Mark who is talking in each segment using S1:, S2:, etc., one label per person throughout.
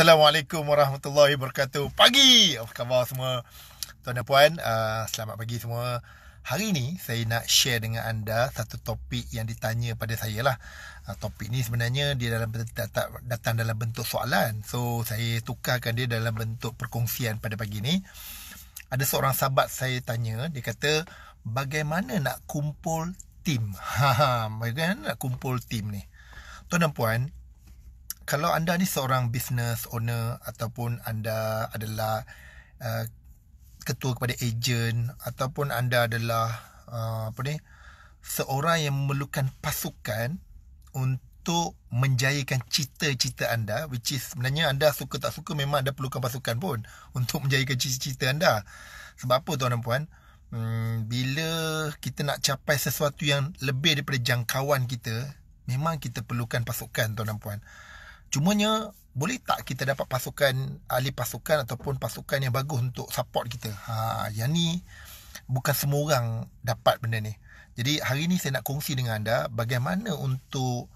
S1: Assalamualaikum warahmatullahi wabarakatuh Pagi, apa khabar semua Tuan dan puan, uh, selamat pagi semua Hari ni saya nak share dengan anda Satu topik yang ditanya pada saya lah uh, Topik ni sebenarnya dia dalam bentuk, datang dalam bentuk soalan So saya tukarkan dia dalam bentuk perkongsian pada pagi ni Ada seorang sahabat saya tanya Dia kata, bagaimana nak kumpul tim? Bagaimana nak kumpul tim ni? Tuan dan puan, kalau anda ni seorang business owner ataupun anda adalah uh, ketua kepada ejen ataupun anda adalah uh, apa ni seorang yang memerlukan pasukan untuk menjayakan cita-cita anda which is sebenarnya anda suka tak suka memang anda perlukan pasukan pun untuk menjayakan cita-cita anda sebab apa tuan dan puan hmm, bila kita nak capai sesuatu yang lebih daripada jangkauan kita memang kita perlukan pasukan tuan dan puan uh, Cumanya boleh tak kita dapat pasukan ahli pasukan ataupun pasukan yang bagus untuk support kita? Ha, yang ni bukan semua orang dapat benda ni. Jadi hari ni saya nak kongsi dengan anda bagaimana untuk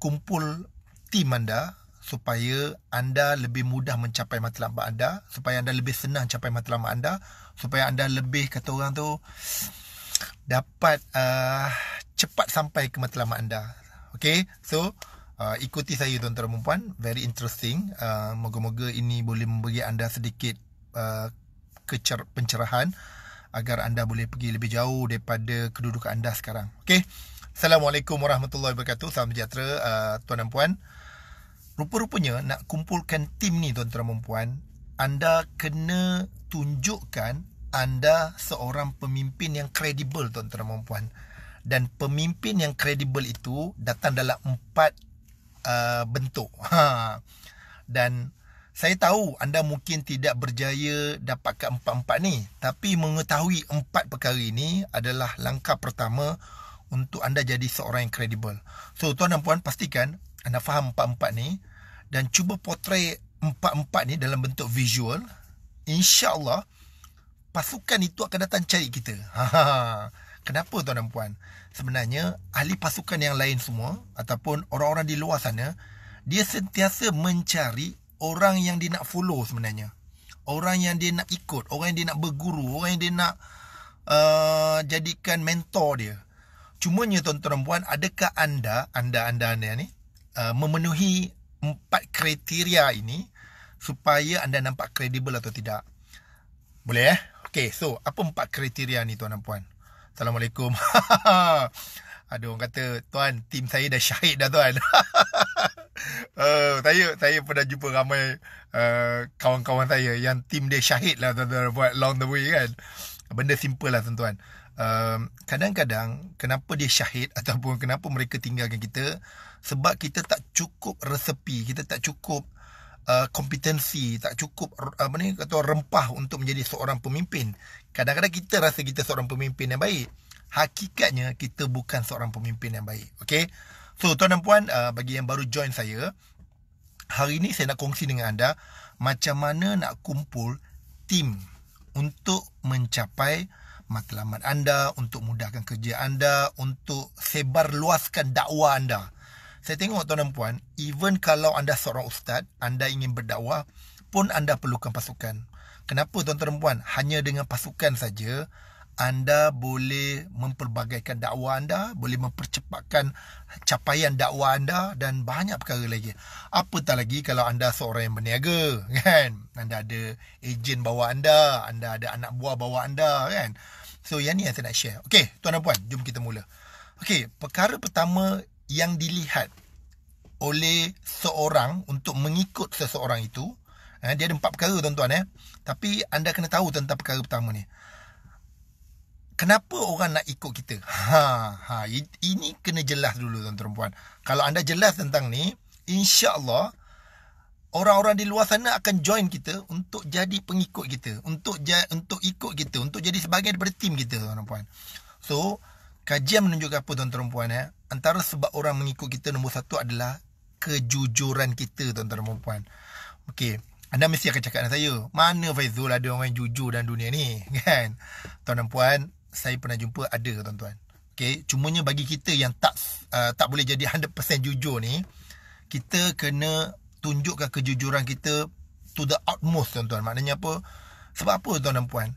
S1: kumpul tim anda supaya anda lebih mudah mencapai matlamat anda, supaya anda lebih senang capai matlamat anda, supaya anda lebih kata orang tu dapat uh, cepat sampai ke matlamat anda. Okay, so uh, ikuti saya tuan-tuan dan puan very interesting uh, moga-moga ini boleh memberi anda sedikit uh, kecer- pencerahan agar anda boleh pergi lebih jauh daripada kedudukan anda sekarang okey assalamualaikum warahmatullahi wabarakatuh salam sejahtera uh, tuan dan puan rupa-rupanya nak kumpulkan tim ni tuan-tuan dan puan anda kena tunjukkan anda seorang pemimpin yang kredibel tuan-tuan dan puan dan pemimpin yang kredibel itu datang dalam empat Uh, bentuk. Ha. Dan saya tahu anda mungkin tidak berjaya dapatkan empat-empat ni. Tapi mengetahui empat perkara ini adalah langkah pertama untuk anda jadi seorang yang kredibel. So, tuan dan puan pastikan anda faham empat-empat ni. Dan cuba potret empat-empat ni dalam bentuk visual. InsyaAllah, pasukan itu akan datang cari kita. ha Kenapa tuan dan puan? Sebenarnya ahli pasukan yang lain semua ataupun orang-orang di luar sana dia sentiasa mencari orang yang dia nak follow sebenarnya. Orang yang dia nak ikut, orang yang dia nak berguru, orang yang dia nak uh, jadikan mentor dia. Cumanya tuan-tuan puan, adakah anda, anda-anda ni uh, memenuhi empat kriteria ini supaya anda nampak kredibel atau tidak? Boleh eh? Okay, so apa empat kriteria ni tuan dan puan? Assalamualaikum. Ada orang kata, tuan, tim saya dah syahid dah tuan. uh, saya saya pun jumpa ramai uh, kawan-kawan saya yang tim dia syahid lah tuan-tuan buat long the way kan. Benda simple lah tuan-tuan. Uh, kadang-kadang kenapa dia syahid ataupun kenapa mereka tinggalkan kita sebab kita tak cukup resepi, kita tak cukup uh, kompetensi, tak cukup uh, apa ni kata rempah untuk menjadi seorang pemimpin. Kadang-kadang kita rasa kita seorang pemimpin yang baik. Hakikatnya kita bukan seorang pemimpin yang baik. Okay? So tuan dan puan uh, bagi yang baru join saya. Hari ini saya nak kongsi dengan anda. Macam mana nak kumpul tim untuk mencapai matlamat anda. Untuk mudahkan kerja anda. Untuk sebar luaskan dakwah anda. Saya tengok tuan dan puan. Even kalau anda seorang ustaz. Anda ingin berdakwah pun anda perlukan pasukan. Kenapa tuan-tuan dan puan hanya dengan pasukan saja anda boleh memperbagaikan dakwah anda, boleh mempercepatkan capaian dakwah anda dan banyak perkara lagi. Apatah lagi kalau anda seorang yang berniaga, kan? Anda ada ejen bawa anda, anda ada anak buah bawa anda, kan? So, yang ni yang saya nak share. Okey, tuan dan puan, jom kita mula. Okey, perkara pertama yang dilihat oleh seorang untuk mengikut seseorang itu, eh, dia ada empat perkara tuan-tuan. Eh. Tapi anda kena tahu tentang perkara pertama ni. Kenapa orang nak ikut kita? Ha, ha, ini kena jelas dulu tuan perempuan. Kalau anda jelas tentang ni, insya-Allah orang-orang di luar sana akan join kita untuk jadi pengikut kita, untuk untuk ikut kita, untuk jadi sebagai daripada tim kita tuan perempuan. So, kajian menunjukkan apa tuan perempuan ya? Eh? Antara sebab orang mengikut kita nombor satu adalah kejujuran kita tuan-tuan dan puan. Okey. Anda mesti akan cakap dengan saya, mana Faizul ada orang yang jujur dalam dunia ni, kan? Tuan dan puan, saya pernah jumpa ada tuan-tuan. Okay, cumanya bagi kita yang tak uh, tak boleh jadi 100% jujur ni, kita kena tunjukkan kejujuran kita to the utmost tuan-tuan. Maknanya apa? Sebab apa tuan dan puan?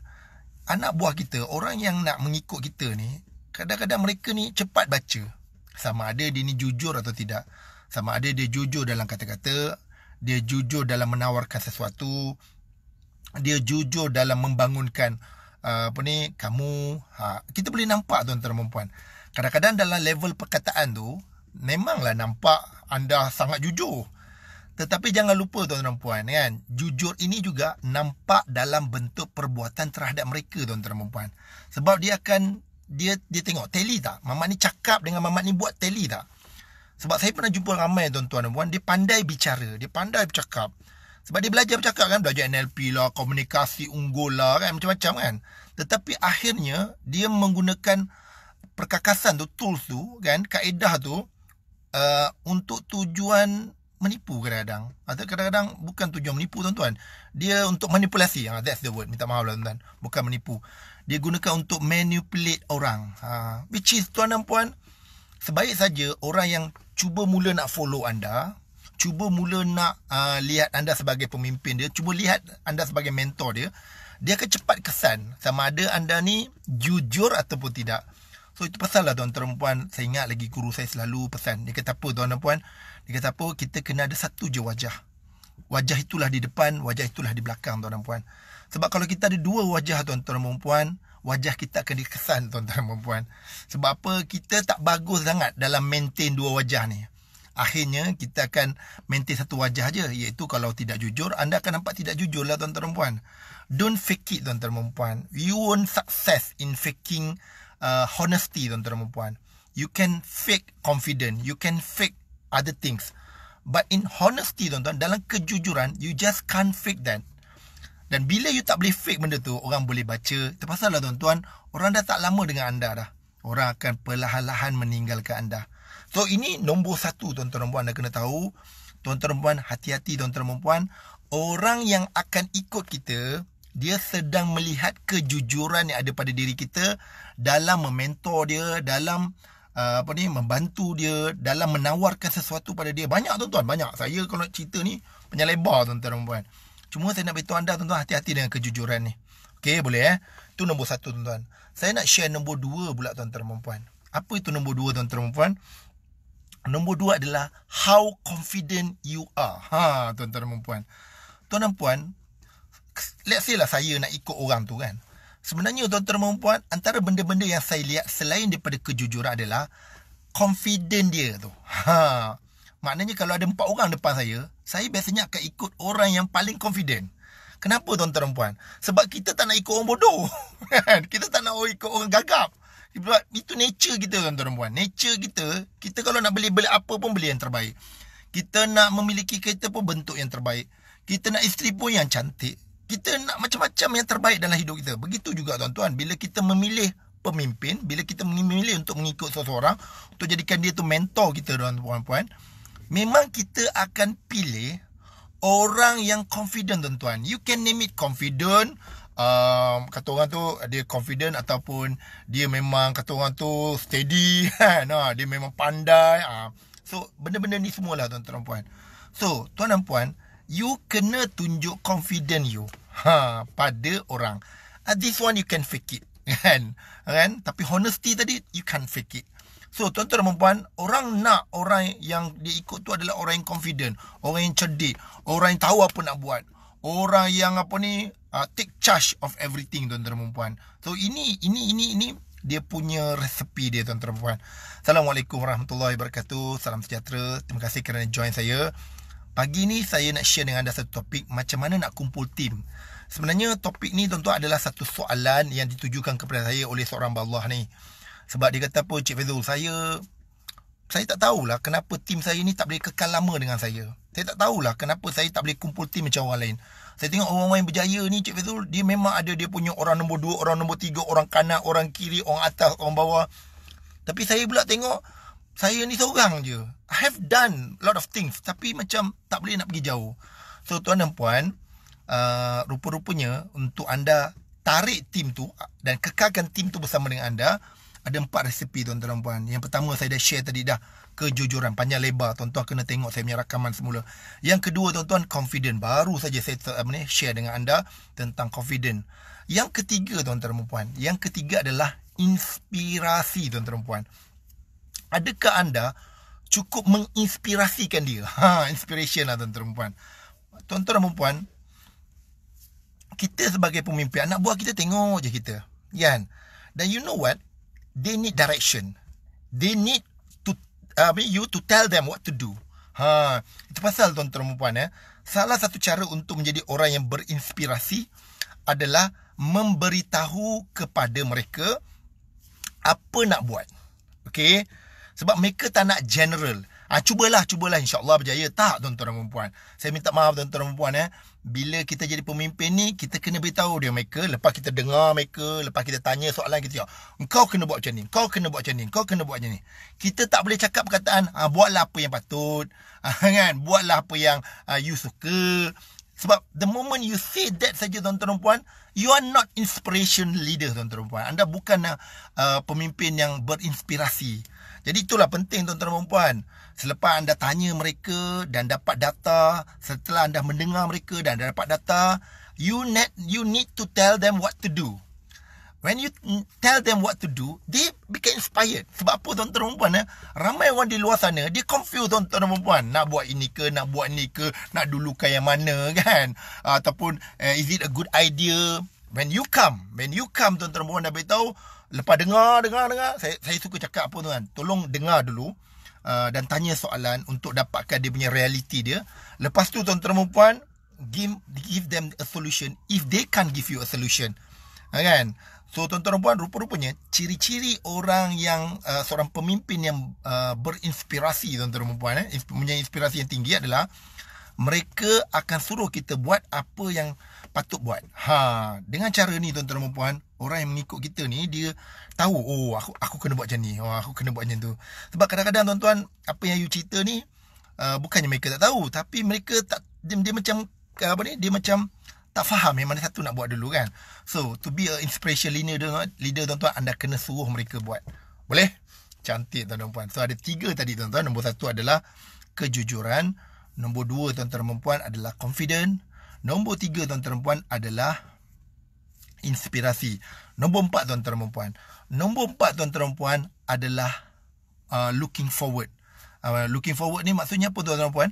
S1: Anak buah kita, orang yang nak mengikut kita ni, kadang-kadang mereka ni cepat baca. Sama ada dia ni jujur atau tidak. Sama ada dia jujur dalam kata-kata, dia jujur dalam menawarkan sesuatu dia jujur dalam membangunkan uh, apa ni kamu ha. kita boleh nampak tuan-tuan dan puan kadang-kadang dalam level perkataan tu memanglah nampak anda sangat jujur tetapi jangan lupa tuan-tuan dan puan kan jujur ini juga nampak dalam bentuk perbuatan terhadap mereka tuan-tuan dan puan sebab dia akan dia dia tengok teli tak mamak ni cakap dengan mamak ni buat teli tak sebab saya pernah jumpa ramai tuan-tuan dan puan, dia pandai bicara, dia pandai bercakap. Sebab dia belajar bercakap kan, belajar NLP lah, komunikasi unggul lah kan, macam-macam kan. Tetapi akhirnya, dia menggunakan perkakasan tu, tools tu kan, kaedah tu, uh, untuk tujuan menipu kadang-kadang. Atau kadang-kadang bukan tujuan menipu tuan-tuan. Dia untuk manipulasi, ha, that's the word, minta maaf lah tuan-tuan. Bukan menipu. Dia gunakan untuk manipulate orang. Ha, which is tuan dan puan, sebaik saja orang yang cuba mula nak follow anda cuba mula nak uh, lihat anda sebagai pemimpin dia cuba lihat anda sebagai mentor dia dia akan cepat kesan sama ada anda ni jujur ataupun tidak so itu pasal lah tuan perempuan saya ingat lagi guru saya selalu pesan dia kata apa tuan perempuan dia kata apa kita kena ada satu je wajah wajah itulah di depan wajah itulah di belakang tuan perempuan sebab kalau kita ada dua wajah tuan perempuan wajah kita akan dikesan tuan-tuan dan puan sebab apa kita tak bagus sangat dalam maintain dua wajah ni akhirnya kita akan maintain satu wajah aja iaitu kalau tidak jujur anda akan nampak tidak jujur lah tuan-tuan dan puan don't fake it tuan-tuan dan puan you won't success in faking uh, honesty tuan-tuan dan puan you can fake confident you can fake other things But in honesty, tuan-tuan, dalam kejujuran, you just can't fake that. Dan bila you tak boleh fake benda tu, orang boleh baca. Terpaksa lah tuan-tuan, orang dah tak lama dengan anda dah. Orang akan perlahan-lahan meninggalkan anda. So, ini nombor satu tuan-tuan dan puan dah kena tahu. Tuan-tuan dan puan, hati-hati tuan-tuan dan puan. Orang yang akan ikut kita, dia sedang melihat kejujuran yang ada pada diri kita dalam mementor dia, dalam uh, apa ni membantu dia, dalam menawarkan sesuatu pada dia. Banyak tuan-tuan, banyak. Saya kalau nak cerita ni, penyelebar tuan-tuan dan puan. Cuma saya nak beritahu anda tuan-tuan hati-hati dengan kejujuran ni. Okey boleh eh. Tu nombor satu tuan-tuan. Saya nak share nombor dua pula tuan-tuan dan puan-puan. Apa itu nombor dua tuan-tuan dan puan Nombor dua adalah how confident you are. Ha tuan-tuan dan puan-puan. Tuan dan puan, let's say lah saya nak ikut orang tu kan. Sebenarnya tuan-tuan dan puan, antara benda-benda yang saya lihat selain daripada kejujuran adalah confident dia tu. Ha. Maknanya kalau ada empat orang depan saya, saya biasanya akan ikut orang yang paling confident. Kenapa tuan-tuan dan puan? Sebab kita tak nak ikut orang bodoh. Kan? kita tak nak ikut orang gagap. Sebab itu nature kita tuan-tuan dan puan. Nature kita, kita kalau nak beli-beli apa pun beli yang terbaik. Kita nak memiliki kereta pun bentuk yang terbaik. Kita nak isteri pun yang cantik. Kita nak macam-macam yang terbaik dalam hidup kita. Begitu juga tuan-tuan. Bila kita memilih pemimpin, bila kita memilih untuk mengikut seseorang, untuk jadikan dia tu mentor kita tuan-tuan dan puan-puan, memang kita akan pilih orang yang confident tuan-tuan. You can name it confident. Um, kata orang tu dia confident ataupun dia memang kata orang tu steady. nah, kan? ha, dia memang pandai. Uh. So benda-benda ni semualah tuan-tuan dan puan. So tuan dan puan, you kena tunjuk confident you ha, pada orang. Uh, this one you can fake it. Kan? kan? Tapi honesty tadi, you can't fake it. So tuan-tuan dan perempuan Orang nak orang yang dia tu adalah orang yang confident Orang yang cerdik Orang yang tahu apa nak buat Orang yang apa ni uh, Take charge of everything tuan-tuan dan perempuan So ini, ini, ini, ini dia punya resepi dia tuan-tuan puan. Assalamualaikum warahmatullahi wabarakatuh. Salam sejahtera. Terima kasih kerana join saya. Pagi ni saya nak share dengan anda satu topik macam mana nak kumpul tim. Sebenarnya topik ni tuan-tuan adalah satu soalan yang ditujukan kepada saya oleh seorang Allah ni. Sebab dia kata apa Cik Fazul saya Saya tak tahulah kenapa tim saya ni tak boleh kekal lama dengan saya Saya tak tahulah kenapa saya tak boleh kumpul tim macam orang lain Saya tengok orang-orang yang berjaya ni Cik Fazul Dia memang ada dia punya orang nombor dua orang nombor tiga orang kanan, orang kiri, orang atas, orang bawah Tapi saya pula tengok saya ni seorang je I have done a lot of things Tapi macam tak boleh nak pergi jauh So tuan dan puan uh, Rupa-rupanya untuk anda tarik tim tu dan kekalkan tim tu bersama dengan anda ada empat resipi tuan-tuan dan puan. Yang pertama saya dah share tadi dah kejujuran panjang lebar tuan-tuan kena tengok saya punya rakaman semula. Yang kedua tuan-tuan confident baru saja saya apa ni share dengan anda tentang confident. Yang ketiga tuan-tuan dan puan, yang ketiga adalah inspirasi tuan-tuan dan puan. Adakah anda cukup menginspirasikan dia? Ha, inspiration lah tuan-tuan dan puan. Tuan-tuan dan puan, kita sebagai pemimpin anak buah kita tengok je kita. Yan Dan you know what? they need direction. They need to uh, you to tell them what to do. Ha, itu pasal tuan-tuan dan puan ya. Salah satu cara untuk menjadi orang yang berinspirasi adalah memberitahu kepada mereka apa nak buat. Okay, Sebab mereka tak nak general. Ah ha, cubalah, cubalah Insyaallah berjaya. Tak tuan-tuan dan puan. Saya minta maaf tuan-tuan dan puan ya bila kita jadi pemimpin ni kita kena beritahu dia mereka lepas kita dengar mereka lepas kita tanya soalan kita Kau kena buat macam ni kau kena buat macam ni kau kena buat macam ni kita tak boleh cakap perkataan ah, buatlah apa yang patut ha, kan buatlah apa yang ha, you suka sebab the moment you say that saja tuan-tuan dan puan you are not inspiration leader tuan-tuan dan puan anda bukan uh, pemimpin yang berinspirasi jadi itulah penting tuan-tuan dan puan. Selepas anda tanya mereka dan dapat data, setelah anda mendengar mereka dan dapat data, you need you need to tell them what to do. When you tell them what to do, they become inspired. Sebab apa tuan-tuan dan puan? Eh? Ramai orang di luar sana, dia confused tuan-tuan dan puan. Nak buat ini ke, nak buat ni ke, nak dulukan yang mana kan? Ataupun, eh, is it a good idea? when you come, when you come tuan-tuan dan puan dah beritahu, lepas dengar, dengar, dengar, saya, saya suka cakap apa tuan, tolong dengar dulu uh, dan tanya soalan untuk dapatkan dia punya reality dia. Lepas tu tuan-tuan dan puan, give, give them a solution if they can give you a solution. Ha, kan? So tuan-tuan dan puan, rupa-rupanya ciri-ciri orang yang uh, seorang pemimpin yang uh, berinspirasi tuan-tuan dan puan, eh, punya inspirasi yang tinggi adalah mereka akan suruh kita buat apa yang patut buat. Ha, dengan cara ni tuan-tuan dan puan, orang yang mengikut kita ni dia tahu oh aku aku kena buat macam ni. Oh aku kena buat macam tu. Sebab kadang-kadang tuan-tuan apa yang you cerita ni uh, bukannya mereka tak tahu tapi mereka tak dia, dia macam uh, apa ni dia macam tak faham yang mana satu nak buat dulu kan. So to be a inspiration leader tuan leader tuan-tuan anda kena suruh mereka buat. Boleh? Cantik tuan-tuan puan. So ada tiga tadi tuan-tuan. Nombor satu adalah kejujuran. Nombor dua tuan-tuan puan adalah confident. Nombor tiga tuan dan puan adalah inspirasi. Nombor empat tuan dan puan. Nombor empat tuan dan puan adalah uh, looking forward. Uh, looking forward ni maksudnya apa tuan dan puan?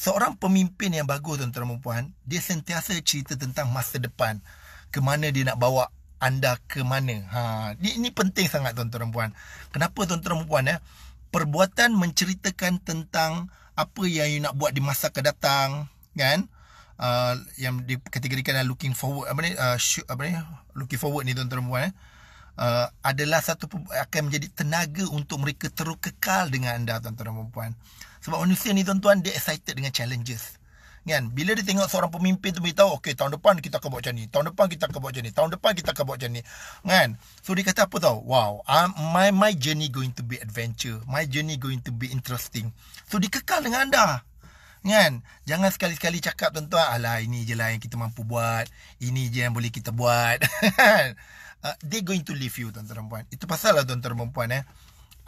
S1: Seorang pemimpin yang bagus tuan dan puan, dia sentiasa cerita tentang masa depan. Ke mana dia nak bawa anda ke mana. Ha, ini, ini penting sangat tuan dan puan. Kenapa tuan dan puan ya? Eh? Perbuatan menceritakan tentang apa yang you nak buat di masa kedatang, kan? uh, yang dikategorikan dalam looking forward apa ni uh, shoot, apa ni looking forward ni tuan-tuan puan eh uh, adalah satu akan menjadi tenaga untuk mereka terus kekal dengan anda tuan-tuan dan puan-puan sebab manusia ni tuan-tuan dia excited dengan challenges kan bila dia tengok seorang pemimpin tu beritahu okey tahun depan kita akan buat macam ni tahun depan kita akan buat macam ni tahun depan kita akan buat macam ni kan so dia kata apa tahu wow my my journey going to be adventure my journey going to be interesting so dia kekal dengan anda Kan? Jangan sekali-sekali cakap tuan-tuan, alah ini je lah yang kita mampu buat. Ini je yang boleh kita buat. Kan? uh, they going to leave you tuan-tuan dan puan. Itu pasal lah tuan-tuan dan puan eh.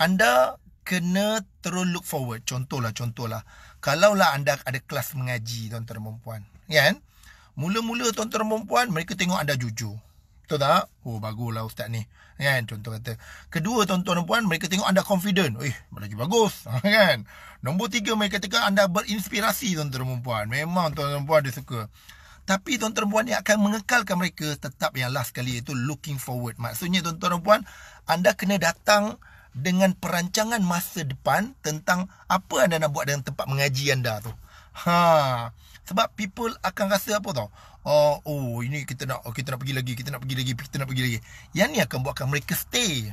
S1: Anda kena terus look forward. Contohlah, contohlah. Kalaulah anda ada kelas mengaji tuan-tuan dan puan. Kan? Mula-mula tuan-tuan dan puan, mereka tengok anda jujur. Betul tak? Oh, baguslah ustaz ni. Kan? Contoh kata. Kedua, tuan-tuan dan puan, mereka tengok anda confident. Eh, lagi bagus. kan? Nombor tiga, mereka kata anda berinspirasi, tuan-tuan dan puan. Memang tuan-tuan dan puan dia suka. Tapi tuan-tuan dan puan ni akan mengekalkan mereka tetap yang last sekali itu looking forward. Maksudnya tuan-tuan dan puan, anda kena datang dengan perancangan masa depan tentang apa anda nak buat dengan tempat mengaji anda tu. Ha. Sebab people akan rasa apa tau? oh oh ini kita nak oh, kita nak pergi lagi kita nak pergi lagi kita nak pergi lagi yang ni akan buatkan mereka stay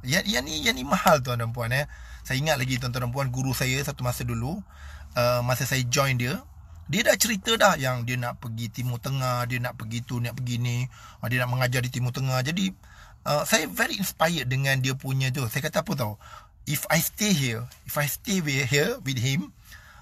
S1: Ya yang ni ya ni mahal tuan dan puan eh saya ingat lagi tuan-tuan dan puan guru saya satu masa dulu uh, masa saya join dia dia dah cerita dah yang dia nak pergi timur tengah dia nak pergi tu nak pergi ni uh, dia nak mengajar di timur tengah jadi uh, saya very inspired dengan dia punya tu saya kata apa tau if i stay here if i stay here with him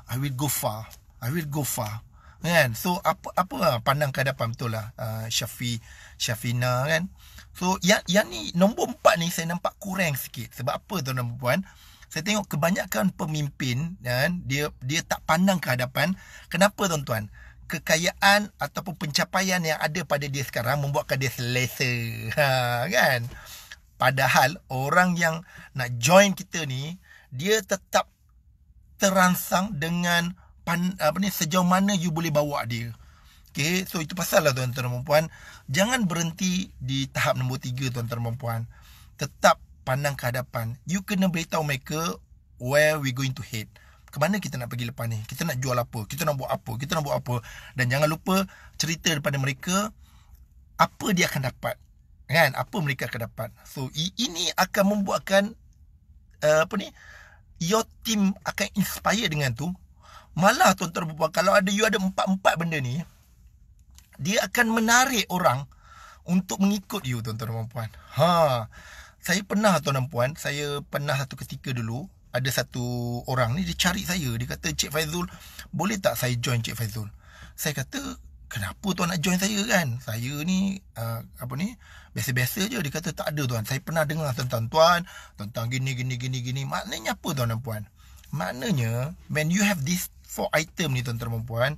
S1: i will go far i will go far kan so apa apa lah pandang ke depan betul lah uh, Syafi Syafina kan so yang yang ni nombor empat ni saya nampak kurang sikit sebab apa tuan dan puan saya tengok kebanyakan pemimpin kan dia dia tak pandang ke hadapan kenapa tuan-tuan kekayaan ataupun pencapaian yang ada pada dia sekarang membuatkan dia selesa ha, kan padahal orang yang nak join kita ni dia tetap terangsang dengan pan, apa ni sejauh mana you boleh bawa dia. Okay, so itu pasal lah tuan-tuan dan puan-puan. Jangan berhenti di tahap nombor tiga tuan-tuan dan puan Tetap pandang ke hadapan. You kena beritahu mereka where we going to head. Ke mana kita nak pergi lepas ni? Kita nak jual apa? Kita nak buat apa? Kita nak buat apa? Dan jangan lupa cerita kepada mereka apa dia akan dapat. Kan? Apa mereka akan dapat. So, ini akan membuatkan uh, apa ni? Your team akan inspire dengan tu Malah tuan-tuan perempuan Kalau ada you ada empat-empat benda ni Dia akan menarik orang Untuk mengikut you tuan-tuan perempuan ha. Saya pernah tuan-tuan perempuan Saya pernah satu ketika dulu Ada satu orang ni Dia cari saya Dia kata Cik Faizul Boleh tak saya join Cik Faizul Saya kata Kenapa tuan nak join saya kan Saya ni uh, Apa ni Biasa-biasa je Dia kata tak ada tuan Saya pernah dengar tentang tuan Tentang gini gini gini gini Maknanya apa tuan dan puan Maknanya When you have this four item ni tuan-tuan dan puan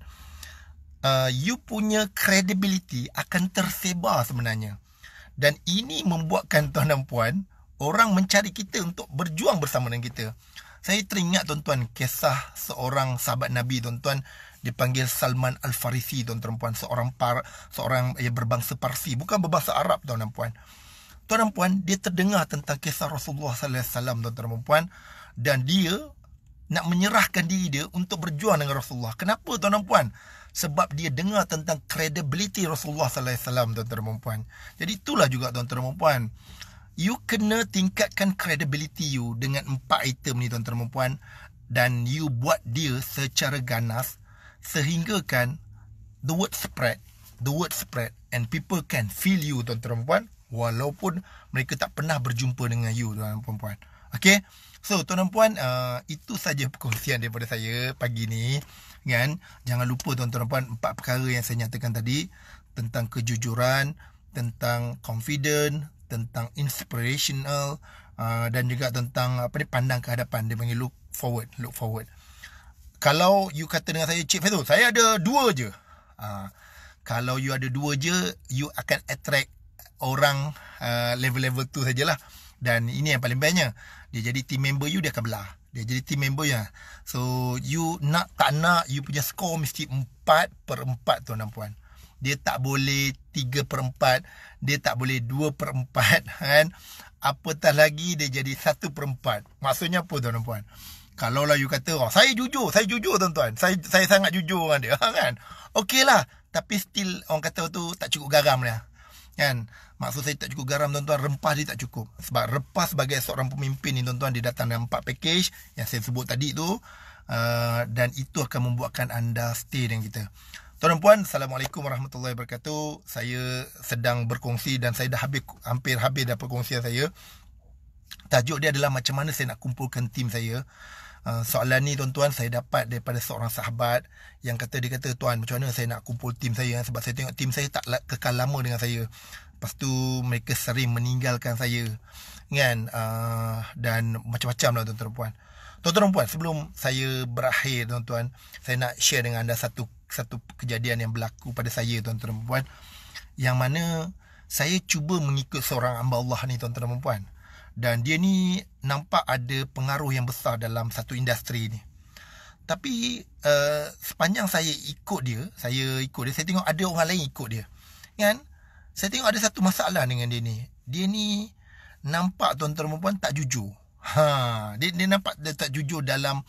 S1: uh, You punya credibility akan tersebar sebenarnya Dan ini membuatkan tuan dan puan Orang mencari kita untuk berjuang bersama dengan kita Saya teringat tuan-tuan Kisah seorang sahabat Nabi tuan-tuan Dipanggil Salman Al-Farisi tuan-tuan dan puan Seorang, par, seorang yang eh, berbangsa Parsi Bukan berbahasa Arab tuan-tuan dan puan Tuan dan puan, dia terdengar tentang kisah Rasulullah sallallahu alaihi wasallam tuan-tuan dan puan dan dia nak menyerahkan diri dia untuk berjuang dengan Rasulullah. Kenapa tuan dan puan? Sebab dia dengar tentang credibility Rasulullah sallallahu alaihi wasallam tuan-tuan dan puan. Jadi itulah juga tuan-tuan dan puan. You kena tingkatkan credibility you dengan empat item ni tuan-tuan dan puan dan you buat dia secara ganas sehinggakan the word spread, the word spread and people can feel you tuan-tuan dan puan walaupun mereka tak pernah berjumpa dengan you tuan-tuan dan puan. Okay? So tuan dan puan uh, itu saja perkongsian daripada saya pagi ni kan. Jangan lupa tuan-tuan dan puan empat perkara yang saya nyatakan tadi tentang kejujuran, tentang confident, tentang inspirational uh, dan juga tentang apa ni pandang ke hadapan dia panggil look forward, look forward. Kalau you kata dengan saya Cik Faisal, saya ada dua je. Uh, kalau you ada dua je, you akan attract orang uh, level-level tu sajalah. Dan ini yang paling bestnya Dia jadi team member you Dia akan belah Dia jadi team member ya So you nak tak nak You punya skor mesti 4 per 4 tuan dan puan Dia tak boleh 3 per 4 Dia tak boleh 2 per 4 kan? Apatah lagi dia jadi 1 per 4 Maksudnya apa tuan dan puan kalau lah you kata, oh, saya jujur, saya jujur tuan-tuan. Saya, saya sangat jujur dengan dia. Kan? Okey lah. Tapi still orang kata tu tak cukup garam lah. Kan? Maksud saya tak cukup garam tuan-tuan Rempah dia tak cukup Sebab rempah sebagai seorang pemimpin ni tuan-tuan Dia datang dengan empat package Yang saya sebut tadi tu uh, Dan itu akan membuatkan anda stay dengan kita Tuan tuan puan Assalamualaikum warahmatullahi wabarakatuh Saya sedang berkongsi Dan saya dah habis Hampir habis dah perkongsian saya Tajuk dia adalah Macam mana saya nak kumpulkan tim saya Uh, soalan ni tuan-tuan saya dapat daripada seorang sahabat yang kata dia kata tuan macam mana saya nak kumpul tim saya eh? sebab saya tengok tim saya tak kekal lama dengan saya Lepas tu mereka sering meninggalkan saya kan uh, dan macam-macam lah tuan-tuan puan. Tuan-tuan puan, sebelum saya berakhir tuan-tuan, saya nak share dengan anda satu satu kejadian yang berlaku pada saya tuan-tuan puan yang mana saya cuba mengikut seorang amba Allah ni tuan-tuan puan. Dan dia ni nampak ada pengaruh yang besar dalam satu industri ni. Tapi uh, sepanjang saya ikut dia, saya ikut dia, saya tengok ada orang lain ikut dia. Kan? saya tengok ada satu masalah dengan dia ni. Dia ni nampak tuan-tuan perempuan tak jujur. Ha, dia dia nampak dia tak jujur dalam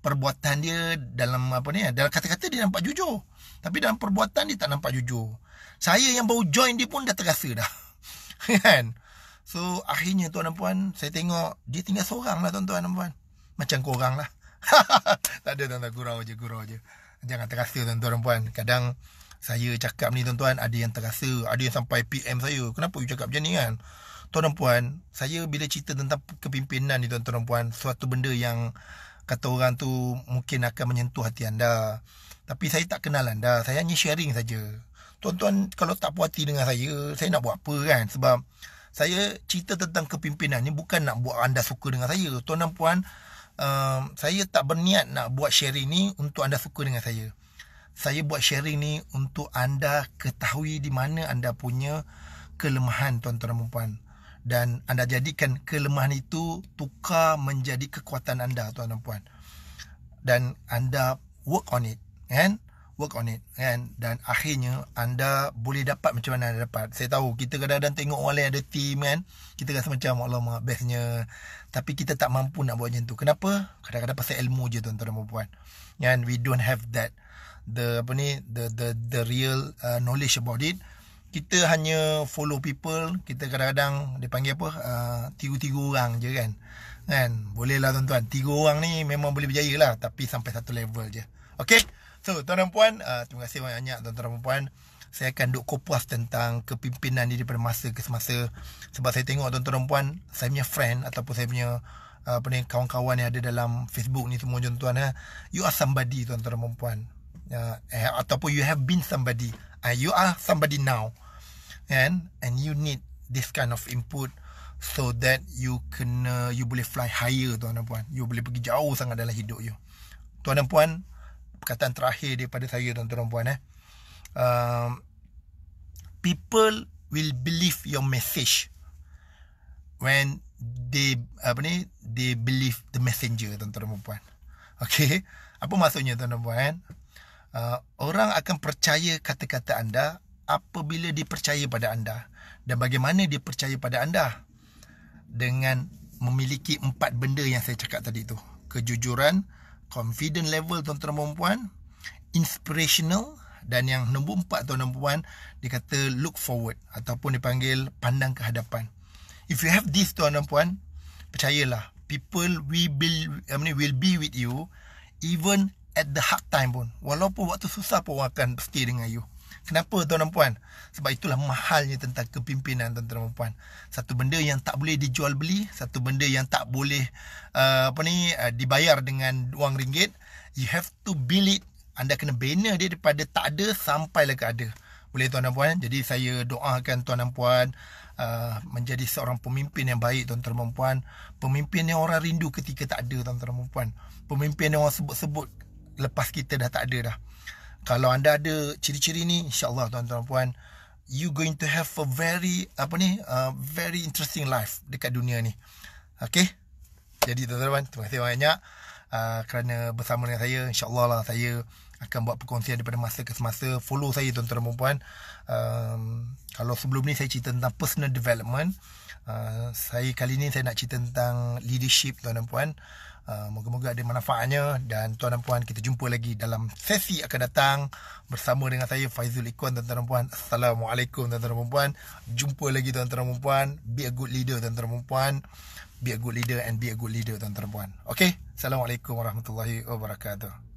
S1: perbuatan dia dalam apa ni dalam kata-kata dia nampak jujur tapi dalam perbuatan dia tak nampak jujur saya yang baru join dia pun dah terasa dah kan so akhirnya tuan dan puan saya tengok dia tinggal seorang lah tuan-tuan dan puan macam korang lah tak ada tuan-tuan gurau je gurau je jangan terasa tuan-tuan dan puan kadang saya cakap ni tuan-tuan ada yang terasa ada yang sampai PM saya kenapa you cakap macam ni kan tuan dan puan saya bila cerita tentang kepimpinan ni tuan-tuan dan puan suatu benda yang kata orang tu mungkin akan menyentuh hati anda tapi saya tak kenal anda saya hanya sharing saja tuan-tuan kalau tak puas hati dengan saya saya nak buat apa kan sebab saya cerita tentang kepimpinan ni bukan nak buat anda suka dengan saya tuan dan eh, puan Um, saya tak berniat nak buat sharing ni untuk anda suka dengan saya saya buat sharing ni untuk anda ketahui di mana anda punya kelemahan tuan-tuan dan puan dan anda jadikan kelemahan itu tukar menjadi kekuatan anda tuan-tuan dan puan dan anda work on it kan work on it kan dan akhirnya anda boleh dapat macam mana anda dapat saya tahu kita kadang-kadang tengok orang lain ada team kan kita rasa macam Allah mak bestnya tapi kita tak mampu nak buat macam tu kenapa kadang-kadang pasal ilmu je tuan-tuan dan puan kan we don't have that the apa ni the the the real uh, knowledge about it kita hanya follow people kita kadang-kadang dipanggil apa uh, tiga-tiga orang je kan kan bolehlah tuan-tuan tiga orang ni memang boleh berjaya lah tapi sampai satu level je okey so tuan dan puan uh, terima kasih banyak-banyak tuan-tuan dan puan saya akan duk kopuas tentang kepimpinan ni daripada masa ke semasa sebab saya tengok tuan-tuan dan puan saya punya friend ataupun saya punya uh, apa ni kawan-kawan yang ada dalam Facebook ni semua tuan-tuan ha. you are somebody tuan-tuan dan puan uh, eh, ataupun you have been somebody uh, you are somebody now and and you need this kind of input so that you can you boleh fly higher tuan dan puan you boleh pergi jauh sangat dalam hidup you tuan dan puan perkataan terakhir daripada saya tuan dan puan eh um, people will believe your message when they apa ni they believe the messenger tuan-tuan dan puan okey apa maksudnya tuan dan puan Uh, orang akan percaya kata-kata anda apabila dipercaya pada anda dan bagaimana dia percaya pada anda dengan memiliki empat benda yang saya cakap tadi tu kejujuran confident level tuan-tuan dan puan inspirational dan yang nombor empat tuan dan puan dia kata look forward ataupun dipanggil pandang ke hadapan if you have this tuan dan puan percayalah people we will I mean, will be with you even at the hard time pun. Walaupun waktu susah pun orang akan stay dengan you. Kenapa tuan dan puan? Sebab itulah mahalnya tentang kepimpinan tuan dan puan. Satu benda yang tak boleh dijual beli, satu benda yang tak boleh uh, apa ni uh, dibayar dengan wang ringgit. You have to build it. Anda kena bina dia daripada tak ada sampailah ke ada. Boleh tuan dan puan? Jadi saya doakan tuan dan puan uh, menjadi seorang pemimpin yang baik tuan dan puan, pemimpin yang orang rindu ketika tak ada tuan dan puan. Pemimpin yang orang sebut-sebut lepas kita dah tak ada dah. Kalau anda ada ciri-ciri ni, insyaAllah tuan-tuan dan puan, you going to have a very, apa ni, uh, very interesting life dekat dunia ni. Okay? Jadi tuan-tuan dan puan, terima kasih banyak-banyak uh, kerana bersama dengan saya. InsyaAllah lah saya akan buat perkongsian daripada masa ke semasa. Follow saya tuan-tuan dan puan. Um, kalau sebelum ni saya cerita tentang personal development, uh, saya kali ni saya nak cerita tentang leadership tuan-tuan dan puan. Uh, moga-moga ada manfaatnya dan tuan dan puan kita jumpa lagi dalam sesi akan datang bersama dengan saya Faizul Ikwan tuan-tuan dan puan. Assalamualaikum tuan-tuan puan. Jumpa lagi tuan-tuan puan. Be a good leader tuan-tuan puan. Be a good leader and be a good leader tuan-tuan dan puan. Okey. Assalamualaikum warahmatullahi wabarakatuh.